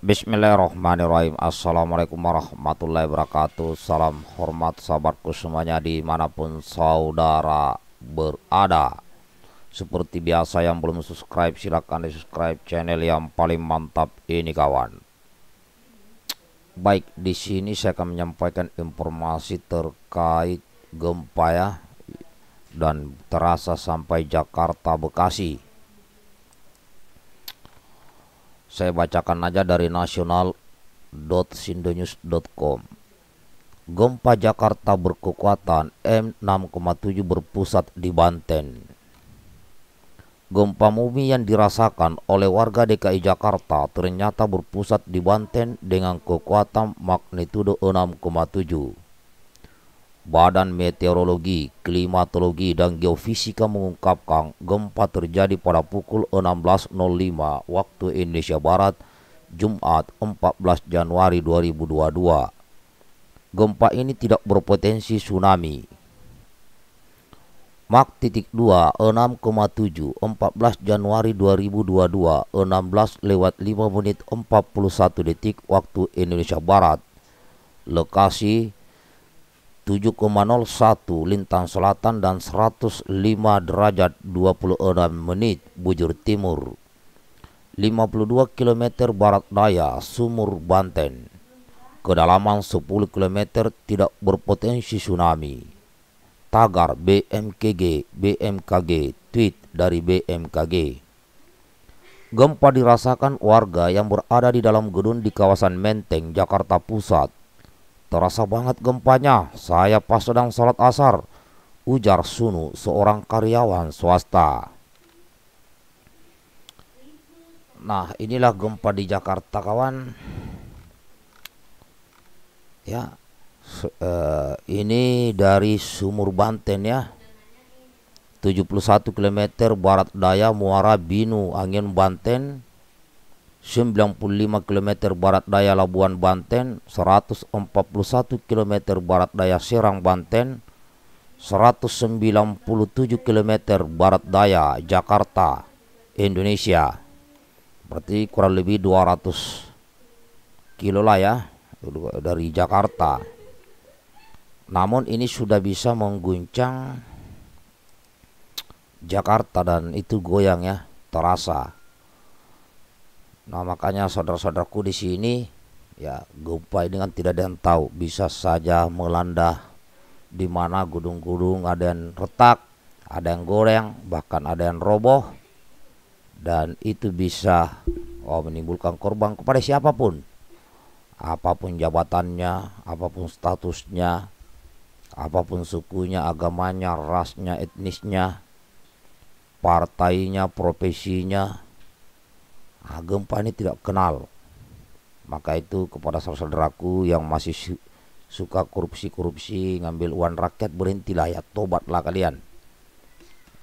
Bismillahirrahmanirrahim Assalamualaikum warahmatullahi wabarakatuh Salam hormat sahabatku semuanya dimanapun saudara berada Seperti biasa yang belum subscribe silahkan di subscribe channel yang paling mantap ini kawan Baik di sini saya akan menyampaikan informasi terkait gempa ya Dan terasa sampai Jakarta Bekasi saya bacakan aja dari nasional.sindonews.com. Gempa Jakarta berkekuatan M6,7 berpusat di Banten. Gempa mumi yang dirasakan oleh warga DKI Jakarta ternyata berpusat di Banten dengan kekuatan magnitudo 6,7 Badan Meteorologi, Klimatologi, dan Geofisika mengungkapkan gempa terjadi pada pukul 16.05 waktu Indonesia Barat, Jumat 14 Januari 2022. Gempa ini tidak berpotensi tsunami. Mak titik 2 6,7 14 Januari 2022 16 lewat 5 menit 41 detik waktu Indonesia Barat. Lokasi 7,01 lintang selatan dan 105 derajat 26 menit bujur timur 52 km barat daya Sumur Banten kedalaman 10 km tidak berpotensi tsunami tagar BMKG BMKG tweet dari BMKG Gempa dirasakan warga yang berada di dalam gedung di kawasan Menteng, Jakarta Pusat Terasa banget gempanya, saya pas sedang sholat asar, ujar Sunu seorang karyawan swasta. Nah inilah gempa di Jakarta kawan. Ya, uh, ini dari Sumur Banten ya. 71 km barat daya Muara Binu, Angin Banten 95 km barat daya Labuan Banten, 141 km barat daya Serang Banten, 197 km barat daya Jakarta, Indonesia. Berarti kurang lebih 200 kilo lah ya dari Jakarta. Namun ini sudah bisa mengguncang Jakarta dan itu goyang ya, terasa. Nah makanya saudara-saudaraku di sini ya gempa ini kan tidak ada yang tahu bisa saja melanda di mana gedung-gedung ada yang retak, ada yang goreng, bahkan ada yang roboh dan itu bisa oh, menimbulkan korban kepada siapapun. Apapun jabatannya, apapun statusnya, apapun sukunya, agamanya, rasnya, etnisnya, partainya, profesinya, ah, gempa ini tidak kenal. Maka itu kepada saudaraku yang masih su suka korupsi-korupsi, ngambil uang rakyat, berhentilah ya, tobatlah kalian.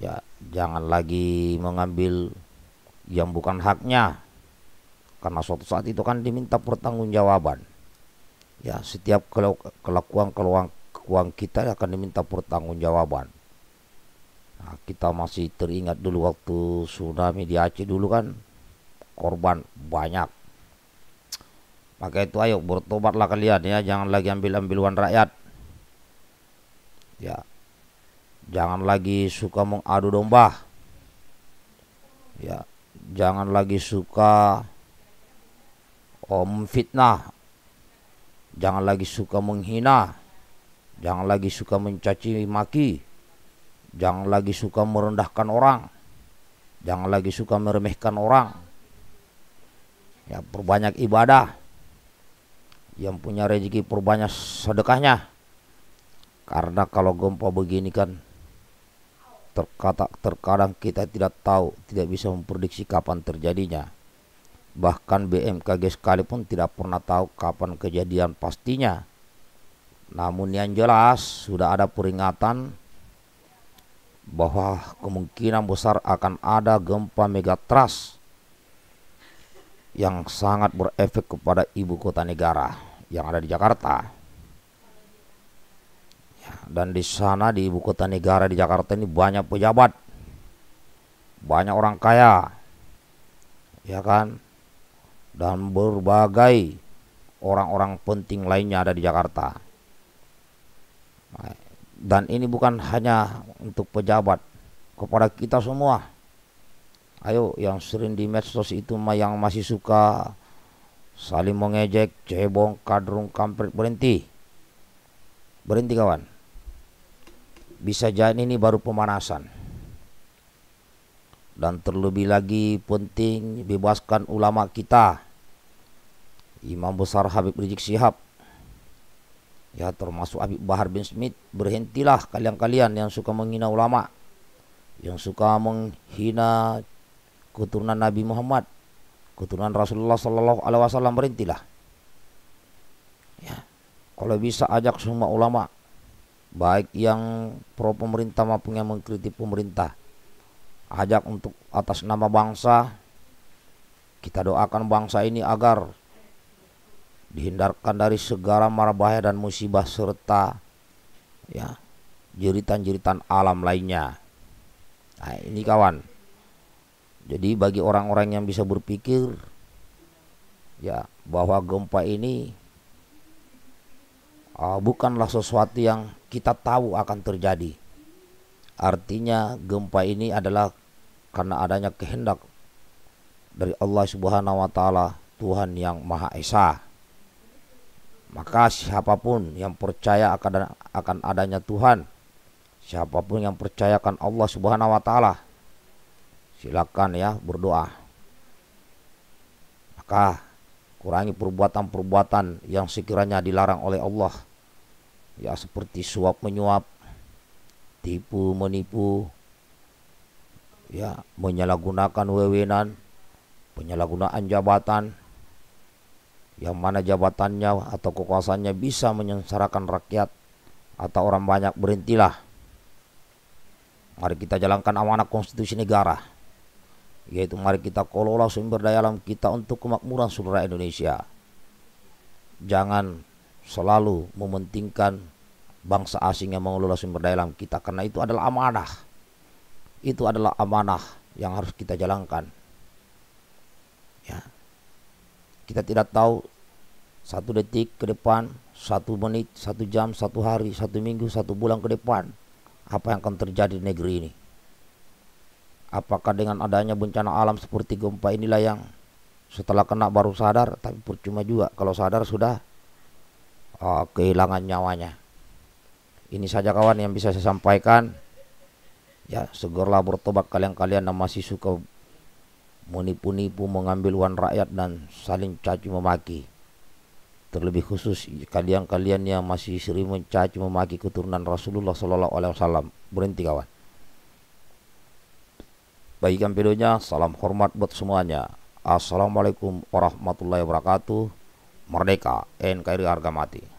Ya, jangan lagi mengambil yang bukan haknya. Karena suatu saat itu kan diminta pertanggungjawaban. Ya, setiap kelakuan-kelakuan kita akan diminta pertanggungjawaban. Nah, kita masih teringat dulu waktu tsunami di Aceh dulu kan korban banyak. Maka itu ayo bertobatlah kalian ya, jangan lagi ambil-ambiluan rakyat. Ya. Jangan lagi suka mengadu domba. Ya, jangan lagi suka om um, fitnah. Jangan lagi suka menghina. Jangan lagi suka mencaci maki. Jangan lagi suka merendahkan orang. Jangan lagi suka meremehkan orang ya perbanyak ibadah yang punya rezeki perbanyak sedekahnya karena kalau gempa begini kan terkata terkadang kita tidak tahu tidak bisa memprediksi kapan terjadinya bahkan BMKG sekalipun tidak pernah tahu kapan kejadian pastinya namun yang jelas sudah ada peringatan bahwa kemungkinan besar akan ada gempa megatrust yang sangat berefek kepada ibu kota negara yang ada di Jakarta. Ya, dan di sana di ibu kota negara di Jakarta ini banyak pejabat, banyak orang kaya, ya kan? Dan berbagai orang-orang penting lainnya ada di Jakarta. Dan ini bukan hanya untuk pejabat, kepada kita semua ayo yang sering di medsos itu mah yang masih suka saling mengejek cebong kadrung kampret berhenti berhenti kawan bisa jadi ini baru pemanasan dan terlebih lagi penting bebaskan ulama kita Imam Besar Habib Rizik Sihab ya termasuk Habib Bahar bin Smith berhentilah kalian-kalian yang suka menghina ulama yang suka menghina keturunan Nabi Muhammad, keturunan Rasulullah Shallallahu Alaihi Wasallam berintilah. Ya, kalau bisa ajak semua ulama, baik yang pro pemerintah maupun yang mengkritik pemerintah, ajak untuk atas nama bangsa. Kita doakan bangsa ini agar dihindarkan dari segala mara bahaya dan musibah serta ya jeritan-jeritan alam lainnya. Nah, ini kawan. Jadi bagi orang-orang yang bisa berpikir ya bahwa gempa ini uh, bukanlah sesuatu yang kita tahu akan terjadi. Artinya gempa ini adalah karena adanya kehendak dari Allah Subhanahu wa taala, Tuhan yang Maha Esa. Maka siapapun yang percaya akan akan adanya Tuhan, siapapun yang percayakan Allah Subhanahu wa taala, silakan ya berdoa. Maka kurangi perbuatan-perbuatan yang sekiranya dilarang oleh Allah. Ya seperti suap menyuap, tipu menipu, ya menyalahgunakan wewenang, penyalahgunaan jabatan yang mana jabatannya atau kekuasaannya bisa menyengsarakan rakyat atau orang banyak berhentilah. Mari kita jalankan amanah konstitusi negara yaitu mari kita kelola sumber daya alam kita untuk kemakmuran seluruh Indonesia. Jangan selalu mementingkan bangsa asing yang mengelola sumber daya alam kita karena itu adalah amanah. Itu adalah amanah yang harus kita jalankan. Ya. Kita tidak tahu satu detik ke depan, satu menit, satu jam, satu hari, satu minggu, satu bulan ke depan apa yang akan terjadi di negeri ini. Apakah dengan adanya bencana alam seperti gempa inilah yang setelah kena baru sadar, tapi percuma juga kalau sadar sudah oh, kehilangan nyawanya. Ini saja kawan yang bisa saya sampaikan. Ya, segerlah bertobat kalian-kalian yang masih suka menipu-nipu, mengambil uang rakyat dan saling caci memaki. Terlebih khusus kalian-kalian yang masih sering mencaci memaki keturunan Rasulullah Sallallahu Alaihi Wasallam. Berhenti kawan. Bagikan videonya, salam hormat buat semuanya. Assalamualaikum warahmatullahi wabarakatuh. Merdeka, NKRI harga mati.